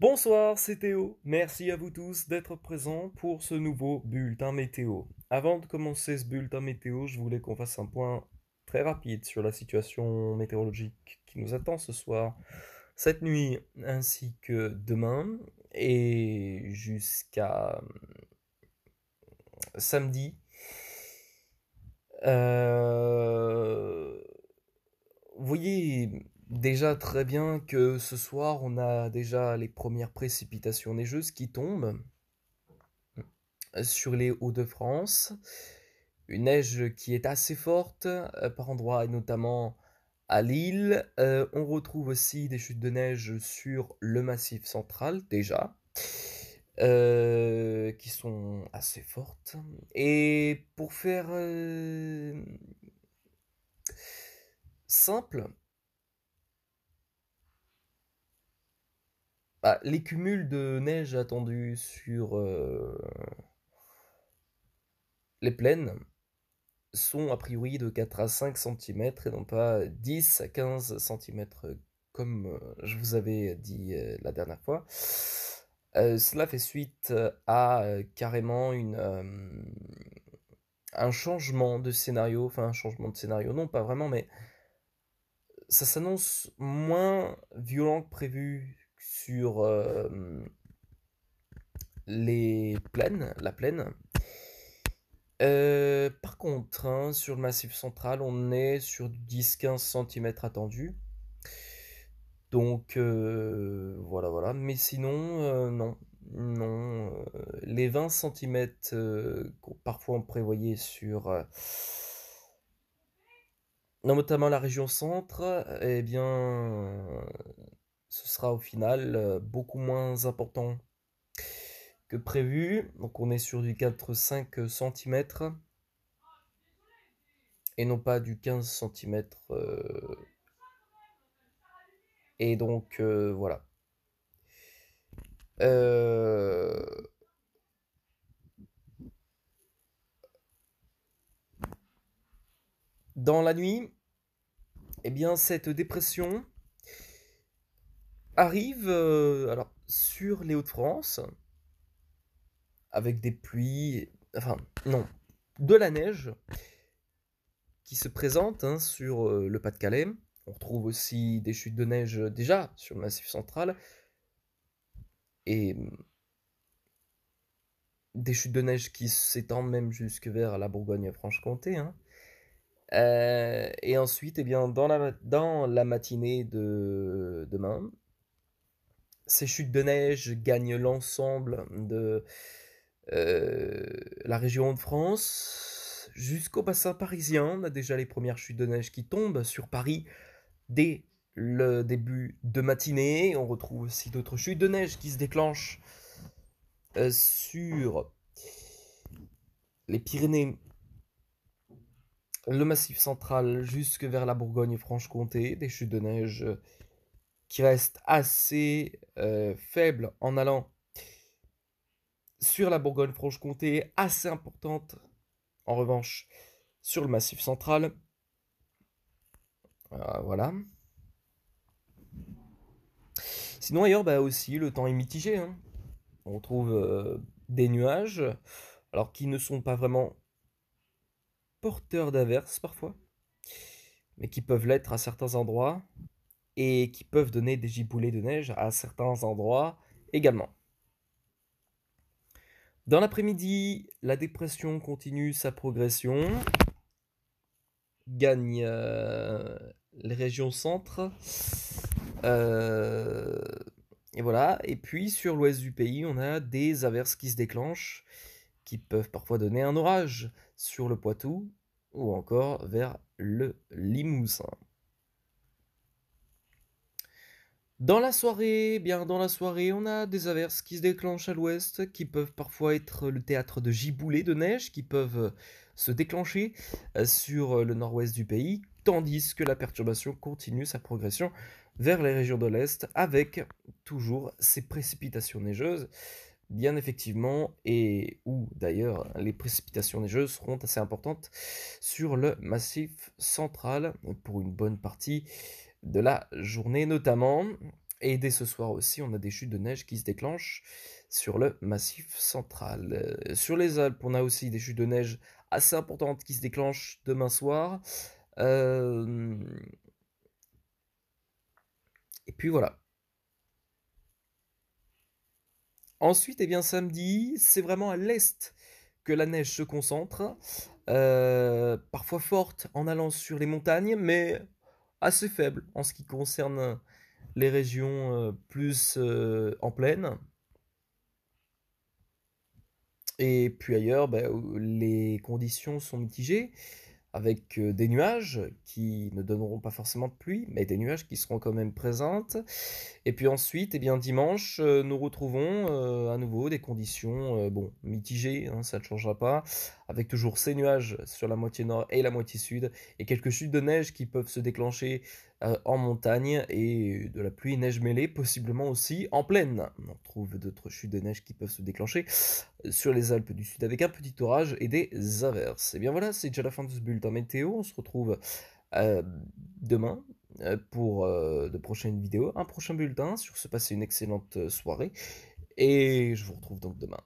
Bonsoir, c'est Théo. Merci à vous tous d'être présents pour ce nouveau bulletin météo. Avant de commencer ce bulletin météo, je voulais qu'on fasse un point très rapide sur la situation météorologique qui nous attend ce soir, cette nuit, ainsi que demain, et jusqu'à euh, samedi. Euh, vous voyez, déjà très bien que ce soir, on a déjà les premières précipitations neigeuses qui tombent euh, sur les Hauts-de-France. Une neige qui est assez forte euh, par endroits, notamment à Lille. Euh, on retrouve aussi des chutes de neige sur le massif central, déjà, qui sont assez fortes. Et pour faire simple, Bah, les cumuls de neige attendus sur euh, les plaines sont a priori de 4 à 5 cm et non pas 10 à 15 cm euh, comme euh, je vous avais dit la dernière fois. cela fait suite à carrément une, un changement de scénario, enfin un changement de scénario, non pas vraiment, mais ça s'annonce moins violent que prévu sur euh, les plaines, la plaine. Euh, par contre, hein, sur le massif central, on est sur 10-15 cm attendu. Donc euh, voilà, voilà. Mais sinon, non. Non. les 20 cm qu'on parfois on prévoyait sur notamment la région centre, eh bien, ce sera au final euh, beaucoup moins important que prévu. Donc on est sur du 4-5 cm et non pas du 15 cm. Euh. Et donc euh, voilà. Dans la nuit, eh bien cette dépression arrive euh, alors, sur les Hauts-de-France avec des pluies, enfin non, de la neige qui se présente hein, sur euh, le Pas-de-Calais. On retrouve aussi des chutes de neige euh, déjà sur le Massif central et mm, des chutes de neige qui s'étendent même jusque vers la Bourgogne-Franche-Comté. Hein. et ensuite, eh bien, dans, la, dans la matinée de demain, ces chutes de neige gagnent l'ensemble de euh, la région de France. Jusqu'au bassin parisien, on a déjà les premières chutes de neige qui tombent sur Paris dès le début de matinée. On retrouve aussi d'autres chutes de neige qui se déclenchent euh, sur les Pyrénées, le Massif central jusque vers la Bourgogne-Franche-Comté, des chutes de neige qui reste assez euh, faible en allant sur la Bourgogne-Franche-Comté, assez importante en revanche sur le Massif central. Euh, voilà. Sinon ailleurs, bah aussi, le temps est mitigé. Hein. On trouve euh, des nuages, alors qui ne sont pas vraiment porteurs d'averses parfois, mais qui peuvent l'être à certains endroits et qui peuvent donner des giboulées de neige à certains endroits également. Dans l'après-midi, la dépression continue sa progression, gagne euh, les régions centre, euh, et voilà. Et puis sur l'ouest du pays, on a des averses qui se déclenchent, qui peuvent parfois donner un orage sur le Poitou ou encore vers le Limousin. Dans la soirée, bien dans la soirée, on a des averses qui se déclenchent à l'ouest, qui peuvent parfois être le théâtre de giboulées de neige, qui peuvent euh, se déclencher euh, sur euh, le nord-ouest du pays, tandis que la perturbation continue sa progression vers les régions de l'est, avec toujours ces précipitations neigeuses, bien effectivement, et où d'ailleurs les précipitations neigeuses seront assez importantes sur le massif central pour une bonne partie de la journée notamment. Et dès ce soir aussi, on a des chutes de neige qui se déclenchent sur le massif central. Euh, sur les Alpes, on a aussi des chutes de neige assez importantes qui se déclenchent demain soir. Euh, et puis voilà. Ensuite, eh bien, samedi, c'est vraiment à l'est que la neige se concentre. Euh, parfois forte en allant sur les montagnes, mais assez faible en ce qui concerne euh, les régions euh, plus euh, en plaine. Et puis ailleurs, bah, les conditions sont mitigées avec des nuages qui ne donneront pas forcément de pluie, mais des nuages qui seront quand même présentes. Et puis ensuite, et eh bien, dimanche, nous retrouvons à nouveau des conditions bon, mitigées, hein, ça ne changera pas, avec toujours ces nuages sur la moitié nord et la moitié sud, et quelques chutes de neige qui peuvent se déclencher euh, en montagne, et de la pluie neige mêlée, possiblement aussi en plaine. On trouve d'autres chutes de neige qui peuvent se déclencher euh, sur les Alpes du Sud, avec un petit orage et des averses. Et bien voilà, c'est déjà la fin de ce bulletin météo, on se retrouve euh, demain pour de prochaines vidéos, un prochain bulletin. Sur ce, passez une excellente soirée. Et je vous retrouve donc demain.